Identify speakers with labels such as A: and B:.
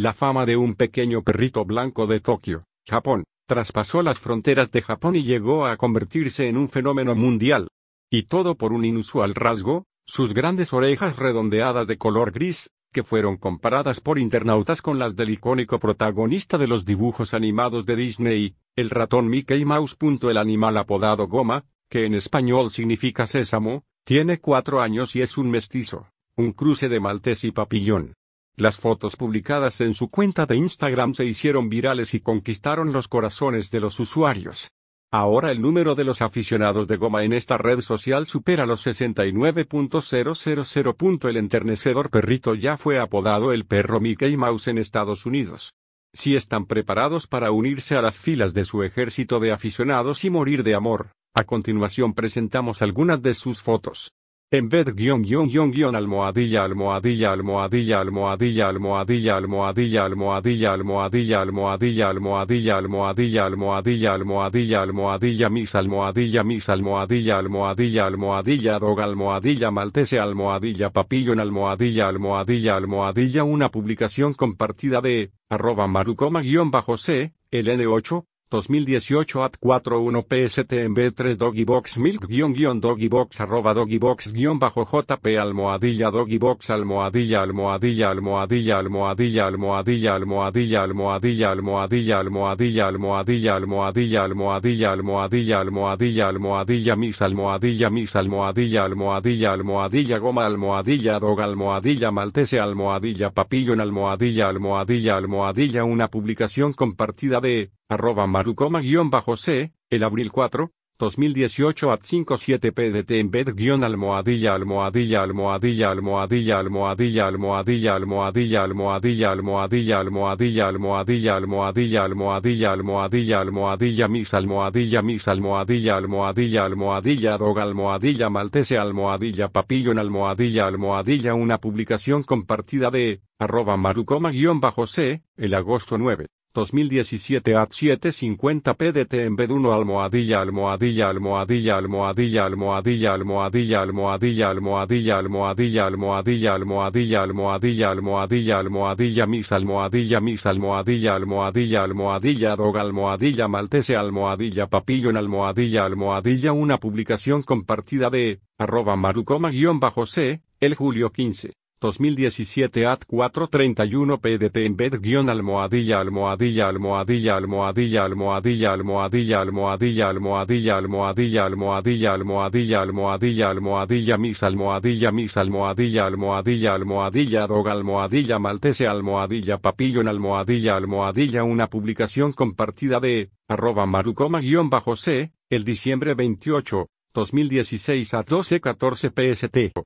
A: La fama de un pequeño perrito blanco de Tokio, Japón, traspasó las fronteras de Japón y llegó a convertirse en un fenómeno mundial. Y todo por un inusual rasgo, sus grandes orejas redondeadas de color gris, que fueron comparadas por internautas con las del icónico protagonista de los dibujos animados de Disney, el ratón Mickey Mouse. El animal apodado Goma, que en español significa sésamo, tiene cuatro años y es un mestizo, un cruce de maltes y papillón. Las fotos publicadas en su cuenta de Instagram se hicieron virales y conquistaron los corazones de los usuarios. Ahora el número de los aficionados de goma en esta red social supera los 69.000. El enternecedor perrito ya fue apodado el perro Mickey Mouse en Estados Unidos. Si están preparados para unirse a las filas de su ejército de aficionados y morir de amor, a continuación presentamos algunas de sus fotos. En vez guión guión guión guión almohadilla almohadilla almohadilla almohadilla almohadilla almohadilla almohadilla almohadilla almohadilla almohadilla almohadilla almohadilla almohadilla almohadilla mis almohadilla mis almohadilla almohadilla almohadilla dog almohadilla maltese almohadilla papillon almohadilla almohadilla almohadilla una publicación compartida de arroba marucoma guión bajo c el N8, 2018 at 41 en b 3 doggybox milk guión guión doggybox arroba doggybox guión bajo jp almohadilla doggybox almohadilla almohadilla almohadilla almohadilla almohadilla almohadilla almohadilla almohadilla almohadilla almohadilla almohadilla almohadilla almohadilla almohadilla almohadilla mis almohadilla mis almohadilla almohadilla almohadilla goma almohadilla dog almohadilla maltese almohadilla papillon almohadilla almohadilla almohadilla una publicación compartida de arroba marucoma-c, el abril 4, 2018 at 57 pdt embed guión almohadilla almohadilla almohadilla almohadilla almohadilla almohadilla almohadilla almohadilla almohadilla almohadilla almohadilla almohadilla almohadilla almohadilla almohadilla mis almohadilla mis almohadilla almohadilla almohadilla dog almohadilla maltese almohadilla papillon almohadilla almohadilla una publicación compartida de arroba marucoma guión bajo el agosto 9 2017 at 750 pdt en Beduno 1 almohadilla almohadilla almohadilla almohadilla almohadilla almohadilla almohadilla almohadilla almohadilla almohadilla almohadilla almohadilla almohadilla almohadilla mis almohadilla mis almohadilla almohadilla almohadilla dog almohadilla maltese almohadilla papillo en almohadilla almohadilla una publicación compartida de arroba marucoma-c el julio 15 2017 at 431 pdt embed guión almohadilla almohadilla almohadilla almohadilla almohadilla almohadilla almohadilla almohadilla almohadilla almohadilla almohadilla almohadilla almohadilla mis almohadilla mis almohadilla almohadilla almohadilla almohadilla maltese almohadilla papillon almohadilla almohadilla una publicación compartida de arroba marucoma guión bajo c el diciembre 28 2016 a 14 pst